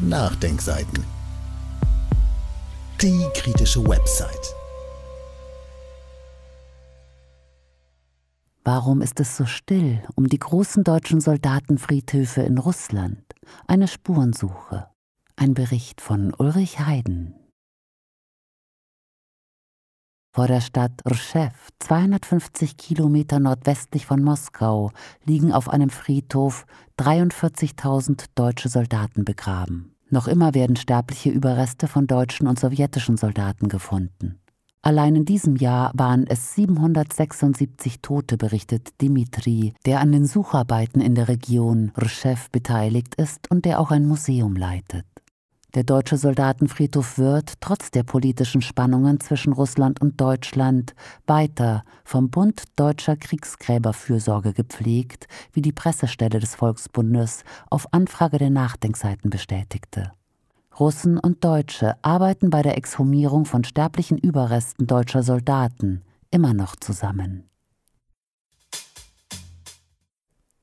Nachdenkseiten. Die kritische Website. Warum ist es so still um die großen deutschen Soldatenfriedhöfe in Russland? Eine Spurensuche. Ein Bericht von Ulrich Heiden. Vor der Stadt Rschew, 250 Kilometer nordwestlich von Moskau, liegen auf einem Friedhof 43.000 deutsche Soldaten begraben. Noch immer werden sterbliche Überreste von deutschen und sowjetischen Soldaten gefunden. Allein in diesem Jahr waren es 776 Tote, berichtet Dimitri, der an den Sucharbeiten in der Region Rschew beteiligt ist und der auch ein Museum leitet. Der deutsche Soldatenfriedhof wird, trotz der politischen Spannungen zwischen Russland und Deutschland, weiter vom Bund deutscher Kriegsgräberfürsorge gepflegt, wie die Pressestelle des Volksbundes auf Anfrage der Nachdenkseiten bestätigte. Russen und Deutsche arbeiten bei der Exhumierung von sterblichen Überresten deutscher Soldaten immer noch zusammen.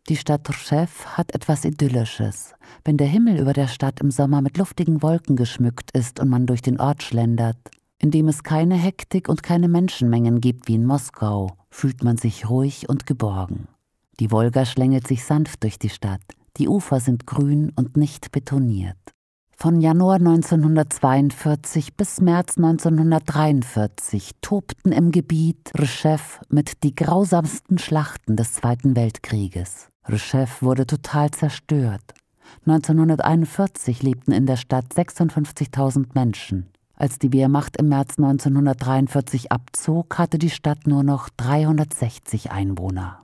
Die Stadt Rschew hat etwas Idyllisches. Wenn der Himmel über der Stadt im Sommer mit luftigen Wolken geschmückt ist und man durch den Ort schlendert, indem es keine Hektik und keine Menschenmengen gibt wie in Moskau, fühlt man sich ruhig und geborgen. Die Wolga schlängelt sich sanft durch die Stadt, die Ufer sind grün und nicht betoniert. Von Januar 1942 bis März 1943 tobten im Gebiet Rschew mit die grausamsten Schlachten des Zweiten Weltkrieges. Rechef wurde total zerstört. 1941 lebten in der Stadt 56.000 Menschen. Als die Wehrmacht im März 1943 abzog, hatte die Stadt nur noch 360 Einwohner.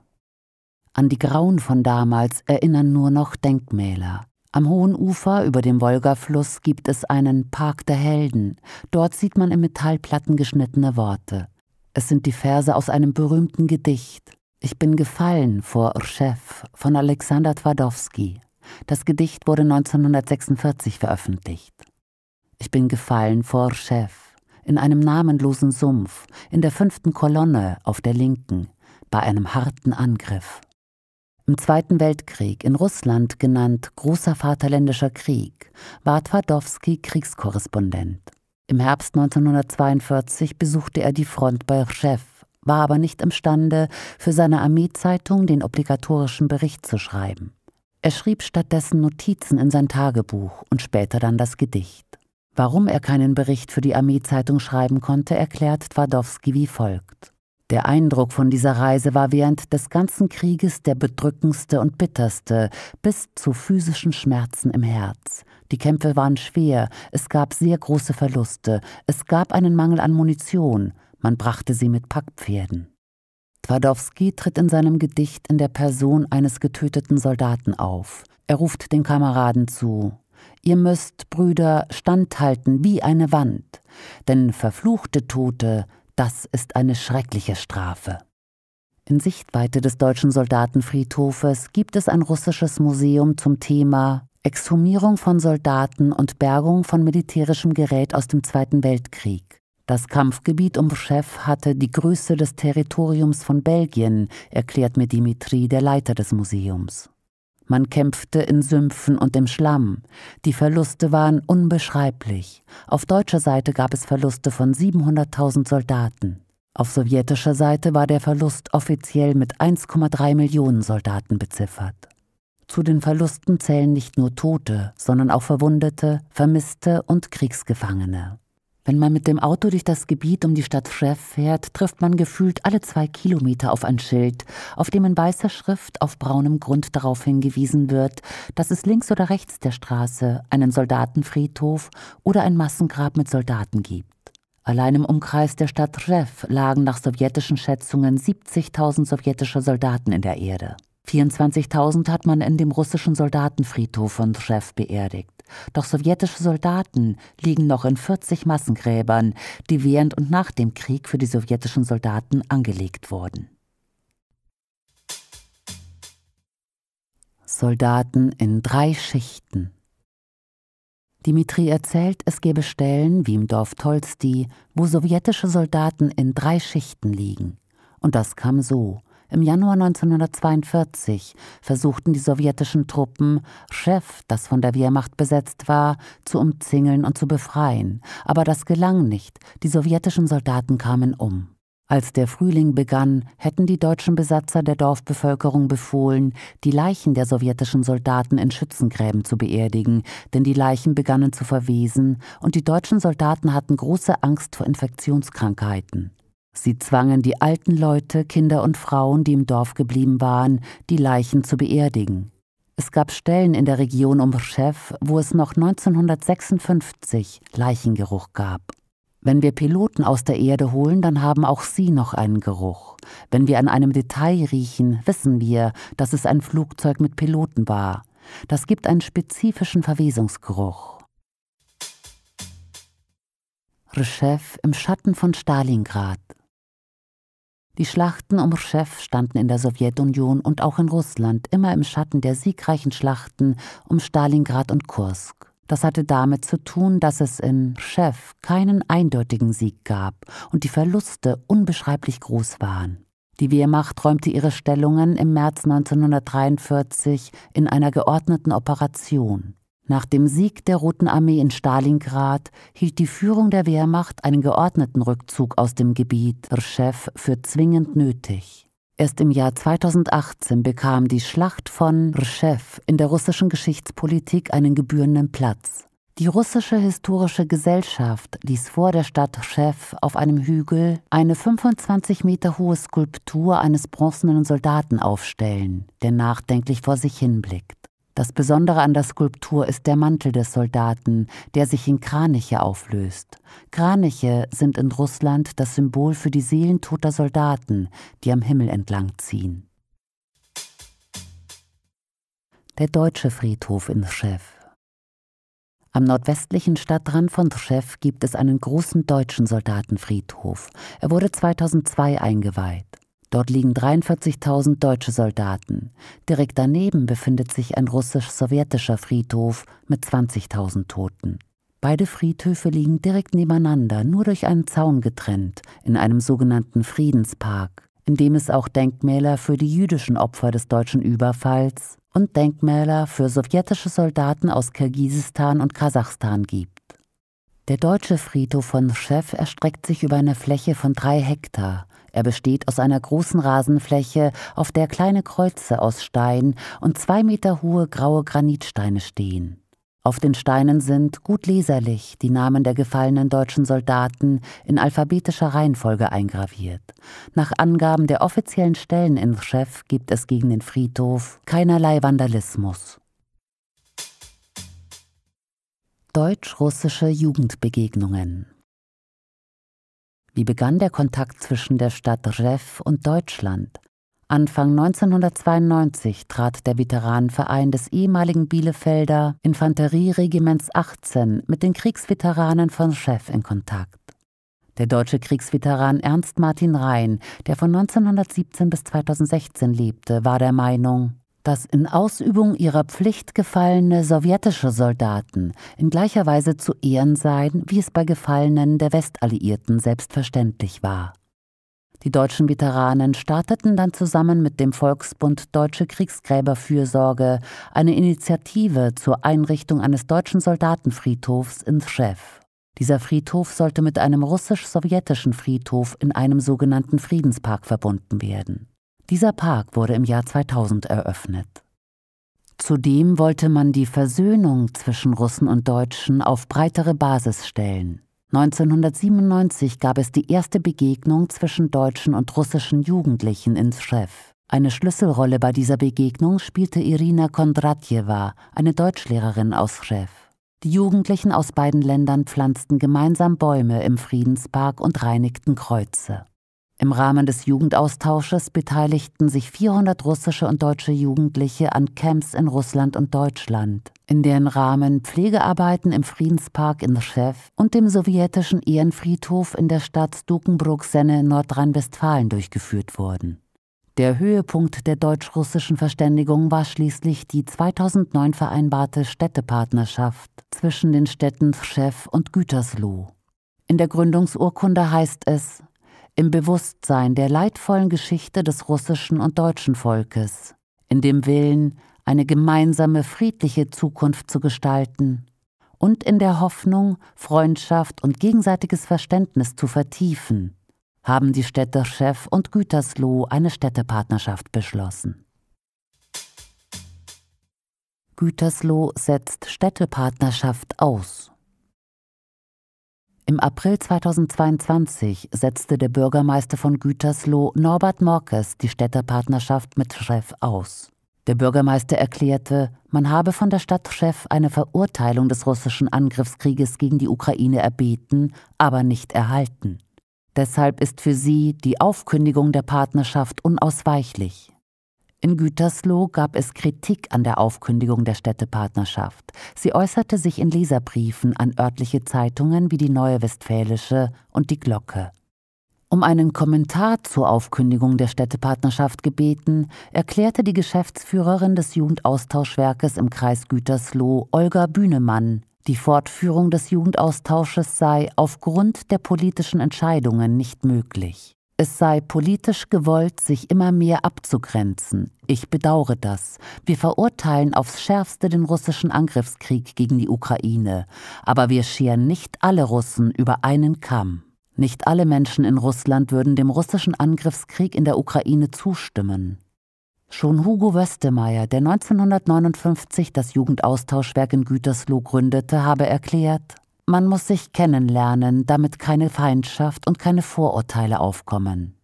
An die Grauen von damals erinnern nur noch Denkmäler. Am hohen Ufer über dem Wolgafluss gibt es einen Park der Helden. Dort sieht man in Metallplatten geschnittene Worte. Es sind die Verse aus einem berühmten Gedicht. Ich bin gefallen vor Urschew von Alexander Twardowski. Das Gedicht wurde 1946 veröffentlicht. Ich bin gefallen vor Urschew, in einem namenlosen Sumpf, in der fünften Kolonne auf der linken, bei einem harten Angriff. Im Zweiten Weltkrieg, in Russland genannt Großer Vaterländischer Krieg, war Twardowski Kriegskorrespondent. Im Herbst 1942 besuchte er die Front bei Rschew war aber nicht imstande, für seine Armeezeitung den obligatorischen Bericht zu schreiben. Er schrieb stattdessen Notizen in sein Tagebuch und später dann das Gedicht. Warum er keinen Bericht für die Armeezeitung schreiben konnte, erklärt Twardowski wie folgt. Der Eindruck von dieser Reise war während des ganzen Krieges der bedrückendste und bitterste, bis zu physischen Schmerzen im Herz. Die Kämpfe waren schwer, es gab sehr große Verluste, es gab einen Mangel an Munition, man brachte sie mit Packpferden. Twardowski tritt in seinem Gedicht in der Person eines getöteten Soldaten auf. Er ruft den Kameraden zu, Ihr müsst, Brüder, standhalten wie eine Wand, denn verfluchte Tote, das ist eine schreckliche Strafe. In Sichtweite des deutschen Soldatenfriedhofes gibt es ein russisches Museum zum Thema Exhumierung von Soldaten und Bergung von militärischem Gerät aus dem Zweiten Weltkrieg. Das Kampfgebiet um Chef hatte die Größe des Territoriums von Belgien, erklärt mir Dimitri, der Leiter des Museums. Man kämpfte in Sümpfen und im Schlamm. Die Verluste waren unbeschreiblich. Auf deutscher Seite gab es Verluste von 700.000 Soldaten. Auf sowjetischer Seite war der Verlust offiziell mit 1,3 Millionen Soldaten beziffert. Zu den Verlusten zählen nicht nur Tote, sondern auch Verwundete, Vermisste und Kriegsgefangene. Wenn man mit dem Auto durch das Gebiet um die Stadt Schreff fährt, trifft man gefühlt alle zwei Kilometer auf ein Schild, auf dem in weißer Schrift auf braunem Grund darauf hingewiesen wird, dass es links oder rechts der Straße einen Soldatenfriedhof oder ein Massengrab mit Soldaten gibt. Allein im Umkreis der Stadt Schreff lagen nach sowjetischen Schätzungen 70.000 sowjetische Soldaten in der Erde. 24.000 hat man in dem russischen Soldatenfriedhof von Schreff beerdigt. Doch sowjetische Soldaten liegen noch in 40 Massengräbern, die während und nach dem Krieg für die sowjetischen Soldaten angelegt wurden. Soldaten in drei Schichten. Dimitri erzählt, es gäbe Stellen, wie im Dorf Tolsti, wo sowjetische Soldaten in drei Schichten liegen. Und das kam so. Im Januar 1942 versuchten die sowjetischen Truppen, Chef, das von der Wehrmacht besetzt war, zu umzingeln und zu befreien, aber das gelang nicht, die sowjetischen Soldaten kamen um. Als der Frühling begann, hätten die deutschen Besatzer der Dorfbevölkerung befohlen, die Leichen der sowjetischen Soldaten in Schützengräben zu beerdigen, denn die Leichen begannen zu verwesen und die deutschen Soldaten hatten große Angst vor Infektionskrankheiten. Sie zwangen die alten Leute, Kinder und Frauen, die im Dorf geblieben waren, die Leichen zu beerdigen. Es gab Stellen in der Region um Rschew, wo es noch 1956 Leichengeruch gab. Wenn wir Piloten aus der Erde holen, dann haben auch sie noch einen Geruch. Wenn wir an einem Detail riechen, wissen wir, dass es ein Flugzeug mit Piloten war. Das gibt einen spezifischen Verwesungsgeruch. Rschew im Schatten von Stalingrad. Die Schlachten um Rschew standen in der Sowjetunion und auch in Russland immer im Schatten der siegreichen Schlachten um Stalingrad und Kursk. Das hatte damit zu tun, dass es in Rschew keinen eindeutigen Sieg gab und die Verluste unbeschreiblich groß waren. Die Wehrmacht räumte ihre Stellungen im März 1943 in einer geordneten Operation. Nach dem Sieg der Roten Armee in Stalingrad hielt die Führung der Wehrmacht einen geordneten Rückzug aus dem Gebiet Rschew für zwingend nötig. Erst im Jahr 2018 bekam die Schlacht von Rschew in der russischen Geschichtspolitik einen gebührenden Platz. Die russische historische Gesellschaft ließ vor der Stadt Rschew auf einem Hügel eine 25 Meter hohe Skulptur eines bronzenen Soldaten aufstellen, der nachdenklich vor sich hinblickt. Das Besondere an der Skulptur ist der Mantel des Soldaten, der sich in Kraniche auflöst. Kraniche sind in Russland das Symbol für die Seelen toter Soldaten, die am Himmel entlang ziehen. Der deutsche Friedhof in Tschew. Am nordwestlichen Stadtrand von Tschew gibt es einen großen deutschen Soldatenfriedhof. Er wurde 2002 eingeweiht. Dort liegen 43.000 deutsche Soldaten. Direkt daneben befindet sich ein russisch-sowjetischer Friedhof mit 20.000 Toten. Beide Friedhöfe liegen direkt nebeneinander, nur durch einen Zaun getrennt, in einem sogenannten Friedenspark, in dem es auch Denkmäler für die jüdischen Opfer des deutschen Überfalls und Denkmäler für sowjetische Soldaten aus Kirgisistan und Kasachstan gibt. Der deutsche Friedhof von Chef erstreckt sich über eine Fläche von drei Hektar er besteht aus einer großen Rasenfläche, auf der kleine Kreuze aus Stein und zwei Meter hohe graue Granitsteine stehen. Auf den Steinen sind, gut leserlich, die Namen der gefallenen deutschen Soldaten in alphabetischer Reihenfolge eingraviert. Nach Angaben der offiziellen Stellen in Chef gibt es gegen den Friedhof keinerlei Vandalismus. Deutsch-russische Jugendbegegnungen wie begann der Kontakt zwischen der Stadt Rzew und Deutschland? Anfang 1992 trat der Veteranenverein des ehemaligen Bielefelder Infanterieregiments 18 mit den Kriegsveteranen von Chef in Kontakt. Der deutsche Kriegsveteran Ernst Martin Rhein, der von 1917 bis 2016 lebte, war der Meinung, dass in Ausübung ihrer Pflicht gefallene sowjetische Soldaten in gleicher Weise zu ehren seien, wie es bei Gefallenen der Westalliierten selbstverständlich war. Die deutschen Veteranen starteten dann zusammen mit dem Volksbund Deutsche Kriegsgräberfürsorge eine Initiative zur Einrichtung eines deutschen Soldatenfriedhofs in Tschew. Dieser Friedhof sollte mit einem russisch-sowjetischen Friedhof in einem sogenannten Friedenspark verbunden werden. Dieser Park wurde im Jahr 2000 eröffnet. Zudem wollte man die Versöhnung zwischen Russen und Deutschen auf breitere Basis stellen. 1997 gab es die erste Begegnung zwischen deutschen und russischen Jugendlichen in Schew. Eine Schlüsselrolle bei dieser Begegnung spielte Irina Kondratjeva, eine Deutschlehrerin aus Schew. Die Jugendlichen aus beiden Ländern pflanzten gemeinsam Bäume im Friedenspark und reinigten Kreuze. Im Rahmen des Jugendaustausches beteiligten sich 400 russische und deutsche Jugendliche an Camps in Russland und Deutschland, in deren Rahmen Pflegearbeiten im Friedenspark in Schew und dem sowjetischen Ehrenfriedhof in der Stadt Dukenbrook-Senne in Nordrhein-Westfalen durchgeführt wurden. Der Höhepunkt der deutsch-russischen Verständigung war schließlich die 2009 vereinbarte Städtepartnerschaft zwischen den Städten Schew und Gütersloh. In der Gründungsurkunde heißt es, im Bewusstsein der leidvollen Geschichte des russischen und deutschen Volkes, in dem Willen, eine gemeinsame friedliche Zukunft zu gestalten und in der Hoffnung, Freundschaft und gegenseitiges Verständnis zu vertiefen, haben die Städte Chef und Gütersloh eine Städtepartnerschaft beschlossen. Gütersloh setzt Städtepartnerschaft aus. Im April 2022 setzte der Bürgermeister von Gütersloh Norbert Morkes die Städterpartnerschaft mit Schreff aus. Der Bürgermeister erklärte, man habe von der Stadt Schreff eine Verurteilung des russischen Angriffskrieges gegen die Ukraine erbeten, aber nicht erhalten. Deshalb ist für sie die Aufkündigung der Partnerschaft unausweichlich. In Gütersloh gab es Kritik an der Aufkündigung der Städtepartnerschaft. Sie äußerte sich in Leserbriefen an örtliche Zeitungen wie die Neue Westfälische und die Glocke. Um einen Kommentar zur Aufkündigung der Städtepartnerschaft gebeten, erklärte die Geschäftsführerin des Jugendaustauschwerkes im Kreis Gütersloh, Olga Bühnemann, die Fortführung des Jugendaustausches sei aufgrund der politischen Entscheidungen nicht möglich. Es sei politisch gewollt, sich immer mehr abzugrenzen. Ich bedauere das. Wir verurteilen aufs schärfste den russischen Angriffskrieg gegen die Ukraine. Aber wir scheren nicht alle Russen über einen Kamm. Nicht alle Menschen in Russland würden dem russischen Angriffskrieg in der Ukraine zustimmen. Schon Hugo Wöstemeyer, der 1959 das Jugendaustauschwerk in Gütersloh gründete, habe erklärt, man muss sich kennenlernen, damit keine Feindschaft und keine Vorurteile aufkommen.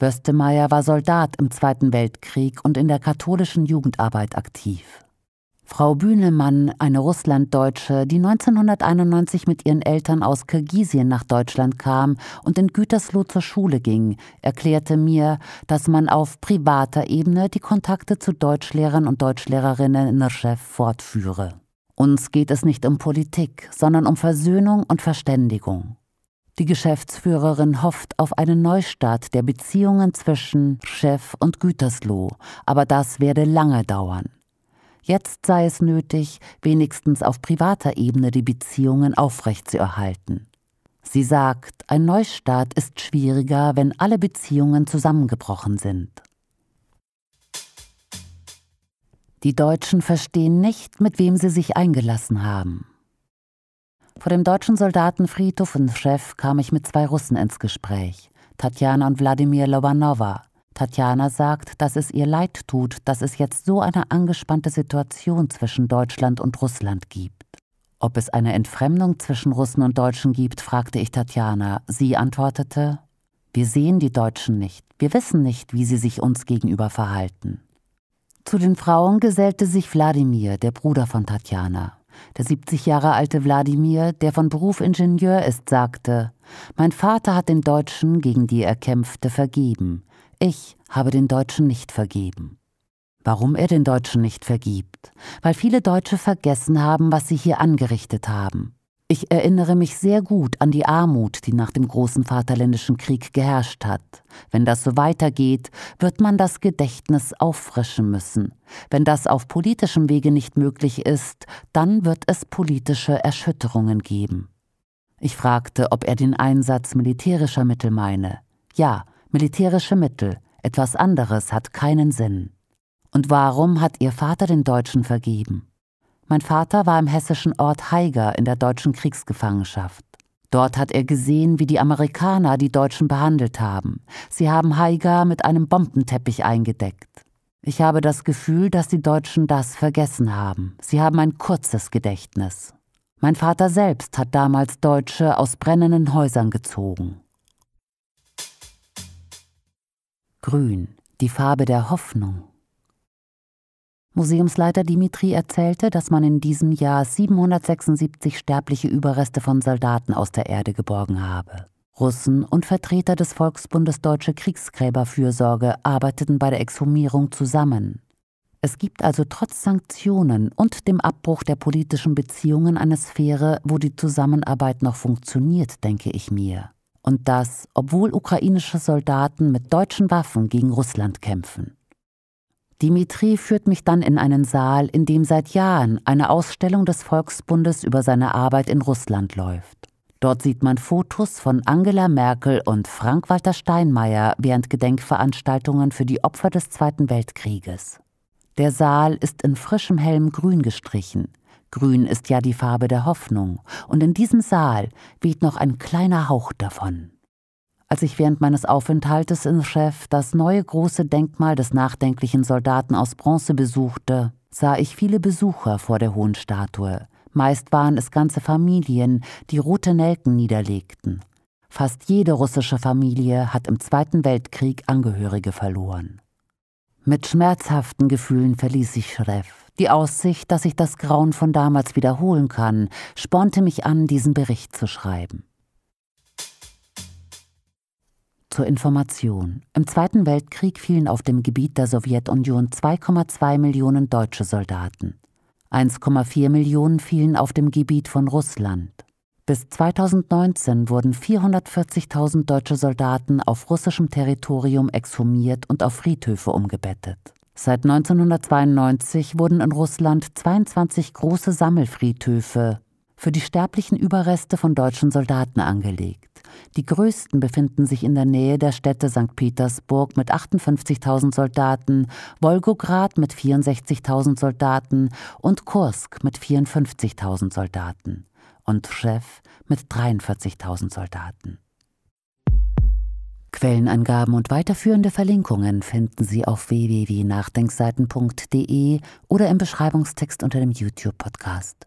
Wöstemeyer war Soldat im Zweiten Weltkrieg und in der katholischen Jugendarbeit aktiv. Frau Bühnemann, eine Russlanddeutsche, die 1991 mit ihren Eltern aus Kirgisien nach Deutschland kam und in Gütersloh zur Schule ging, erklärte mir, dass man auf privater Ebene die Kontakte zu Deutschlehrern und Deutschlehrerinnen in Nerschew fortführe. Uns geht es nicht um Politik, sondern um Versöhnung und Verständigung. Die Geschäftsführerin hofft auf einen Neustart der Beziehungen zwischen Chef und Gütersloh, aber das werde lange dauern. Jetzt sei es nötig, wenigstens auf privater Ebene die Beziehungen aufrechtzuerhalten. Sie sagt, ein Neustart ist schwieriger, wenn alle Beziehungen zusammengebrochen sind. Die Deutschen verstehen nicht, mit wem sie sich eingelassen haben. Vor dem deutschen Soldatenfriedhof in Chef kam ich mit zwei Russen ins Gespräch, Tatjana und Wladimir Lobanova. Tatjana sagt, dass es ihr leid tut, dass es jetzt so eine angespannte Situation zwischen Deutschland und Russland gibt. Ob es eine Entfremdung zwischen Russen und Deutschen gibt, fragte ich Tatjana. Sie antwortete, wir sehen die Deutschen nicht, wir wissen nicht, wie sie sich uns gegenüber verhalten. Zu den Frauen gesellte sich Wladimir, der Bruder von Tatjana. Der 70 Jahre alte Wladimir, der von Beruf Ingenieur ist, sagte: Mein Vater hat den Deutschen, gegen die er kämpfte, vergeben. Ich habe den Deutschen nicht vergeben. Warum er den Deutschen nicht vergibt? Weil viele Deutsche vergessen haben, was sie hier angerichtet haben. Ich erinnere mich sehr gut an die Armut, die nach dem großen Vaterländischen Krieg geherrscht hat. Wenn das so weitergeht, wird man das Gedächtnis auffrischen müssen. Wenn das auf politischem Wege nicht möglich ist, dann wird es politische Erschütterungen geben. Ich fragte, ob er den Einsatz militärischer Mittel meine. Ja, militärische Mittel, etwas anderes hat keinen Sinn. Und warum hat Ihr Vater den Deutschen vergeben? Mein Vater war im hessischen Ort Haiger in der deutschen Kriegsgefangenschaft. Dort hat er gesehen, wie die Amerikaner die Deutschen behandelt haben. Sie haben Haiger mit einem Bombenteppich eingedeckt. Ich habe das Gefühl, dass die Deutschen das vergessen haben. Sie haben ein kurzes Gedächtnis. Mein Vater selbst hat damals Deutsche aus brennenden Häusern gezogen. Grün, die Farbe der Hoffnung. Museumsleiter Dimitri erzählte, dass man in diesem Jahr 776 sterbliche Überreste von Soldaten aus der Erde geborgen habe. Russen und Vertreter des Volksbundes Deutsche Kriegsgräberfürsorge arbeiteten bei der Exhumierung zusammen. Es gibt also trotz Sanktionen und dem Abbruch der politischen Beziehungen eine Sphäre, wo die Zusammenarbeit noch funktioniert, denke ich mir. Und das, obwohl ukrainische Soldaten mit deutschen Waffen gegen Russland kämpfen. Dimitri führt mich dann in einen Saal, in dem seit Jahren eine Ausstellung des Volksbundes über seine Arbeit in Russland läuft. Dort sieht man Fotos von Angela Merkel und Frank-Walter Steinmeier während Gedenkveranstaltungen für die Opfer des Zweiten Weltkrieges. Der Saal ist in frischem Helm Grün gestrichen. Grün ist ja die Farbe der Hoffnung, und in diesem Saal weht noch ein kleiner Hauch davon als ich während meines Aufenthaltes in Chef das neue große Denkmal des nachdenklichen Soldaten aus Bronze besuchte, sah ich viele Besucher vor der hohen Statue. Meist waren es ganze Familien, die rote Nelken niederlegten. Fast jede russische Familie hat im Zweiten Weltkrieg Angehörige verloren. Mit schmerzhaften Gefühlen verließ ich Schreff. Die Aussicht, dass sich das Grauen von damals wiederholen kann, spornte mich an, diesen Bericht zu schreiben. Zur Information. Im Zweiten Weltkrieg fielen auf dem Gebiet der Sowjetunion 2,2 Millionen deutsche Soldaten. 1,4 Millionen fielen auf dem Gebiet von Russland. Bis 2019 wurden 440.000 deutsche Soldaten auf russischem Territorium exhumiert und auf Friedhöfe umgebettet. Seit 1992 wurden in Russland 22 große Sammelfriedhöfe für die sterblichen Überreste von deutschen Soldaten angelegt. Die größten befinden sich in der Nähe der Städte St. Petersburg mit 58.000 Soldaten, Wolgograd mit 64.000 Soldaten und Kursk mit 54.000 Soldaten und Tschew mit 43.000 Soldaten. Quellenangaben und weiterführende Verlinkungen finden Sie auf www.nachdenkseiten.de oder im Beschreibungstext unter dem YouTube-Podcast.